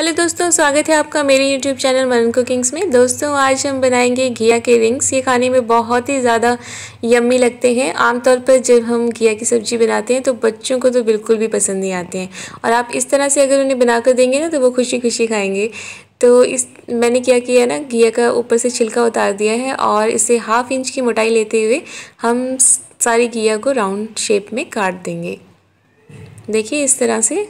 hello दोस्तों स्वागत है आपका मेरे यूट्यूब चैनल मरन कुकिंग्स में दोस्तों आज हम बनाएंगे घिया के रिंग्स ये खाने में बहुत ही ज़्यादा यम्मी लगते हैं आमतौर पर जब हम घिया की सब्ज़ी बनाते हैं तो बच्चों को तो बिल्कुल भी पसंद नहीं आते हैं और आप इस तरह से अगर उन्हें बनाकर देंगे ना तो वो खुशी खुशी खाएंगे तो इस मैंने क्या किया ना घिया का ऊपर से छिलका उतार दिया है और इसे हाफ़ इंच की मोटाई लेते हुए हम सारी घिया को राउंड शेप में काट देंगे देखिए इस तरह से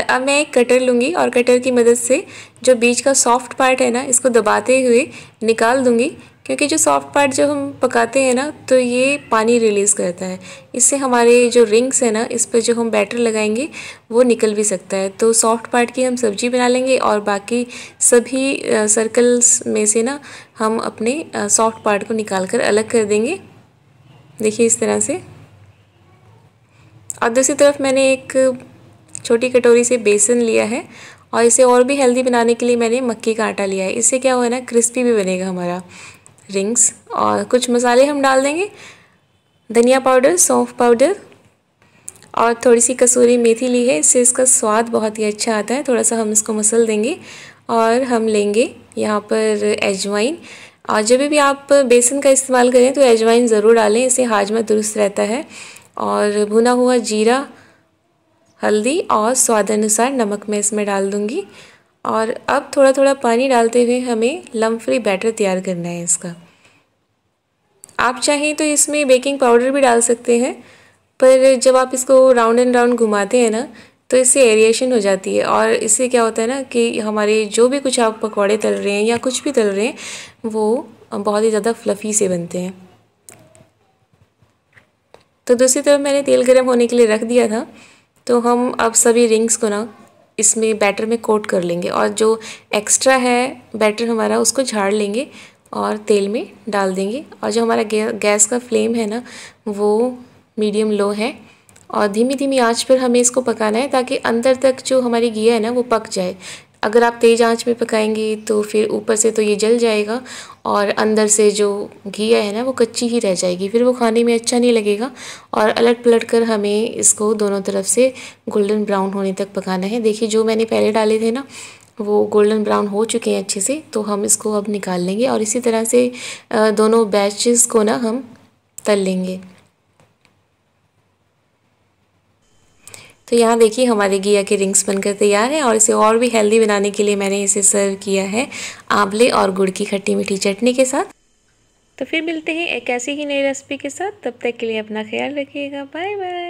अब मैं एक कटर लूँगी और कटर की मदद से जो बीज का सॉफ्ट पार्ट है ना इसको दबाते हुए निकाल दूँगी क्योंकि जो सॉफ्ट पार्ट जब हम पकाते हैं ना तो ये पानी रिलीज़ करता है इससे हमारे जो रिंग्स हैं ना इस पर जो हम बैटर लगाएंगे वो निकल भी सकता है तो सॉफ्ट पार्ट की हम सब्ज़ी बना लेंगे और बाकी सभी सर्कल्स में से ना हम अपने सॉफ्ट पार्ट को निकाल कर अलग कर देंगे देखिए इस तरह से और दूसरी तरफ मैंने एक छोटी कटोरी से बेसन लिया है और इसे और भी हेल्दी बनाने के लिए मैंने मक्की का आटा लिया है इससे क्या हुआ ना क्रिस्पी भी बनेगा हमारा रिंग्स और कुछ मसाले हम डाल देंगे धनिया पाउडर सौंफ पाउडर और थोड़ी सी कसूरी मेथी ली है इससे इसका स्वाद बहुत ही अच्छा आता है थोड़ा सा हम इसको मसल देंगे और हम लेंगे यहाँ पर एजवाइन और जब भी आप बेसन का इस्तेमाल करें तो एजवाइन ज़रूर डालें इससे हाजमा दुरुस्त रहता है और भुना हुआ जीरा हल्दी और स्वाद अनुसार नमक मैं इसमें डाल दूँगी और अब थोड़ा थोड़ा पानी डालते हुए हमें लम फ्री बैटर तैयार करना है इसका आप चाहें तो इसमें बेकिंग पाउडर भी डाल सकते हैं पर जब आप इसको राउंड एंड राउंड घुमाते हैं ना तो इससे एरिएशन हो जाती है और इससे क्या होता है ना कि हमारे जो भी कुछ आप पकौड़े तल रहे हैं या कुछ भी तल रहे हैं वो बहुत ही ज़्यादा फ्लफ़ी से बनते हैं तो दूसरी तरफ मैंने तेल गर्म होने के लिए रख दिया था तो हम अब सभी रिंग्स को ना इसमें बैटर में कोट कर लेंगे और जो एक्स्ट्रा है बैटर हमारा उसको झाड़ लेंगे और तेल में डाल देंगे और जो हमारा गैस का फ्लेम है ना वो मीडियम लो है और धीमी धीमी आंच पर हमें इसको पकाना है ताकि अंदर तक जो हमारी घी है ना वो पक जाए अगर आप तेज़ आंच में पकाएंगे तो फिर ऊपर से तो ये जल जाएगा और अंदर से जो घिया है ना वो कच्ची ही रह जाएगी फिर वो खाने में अच्छा नहीं लगेगा और अलट पलट कर हमें इसको दोनों तरफ से गोल्डन ब्राउन होने तक पकाना है देखिए जो मैंने पहले डाले थे ना वो गोल्डन ब्राउन हो चुके हैं अच्छे से तो हम इसको अब निकाल लेंगे और इसी तरह से दोनों बैचेस को ना हम तल लेंगे तो यहाँ देखिए हमारे घिया के रिंग्स बनकर तैयार हैं और इसे और भी हेल्दी बनाने के लिए मैंने इसे सर्व किया है आंवले और गुड़ की खट्टी मीठी चटनी के साथ तो फिर मिलते हैं एक ऐसी ही नई रेसिपी के साथ तब तक के लिए अपना ख्याल रखिएगा बाय बाय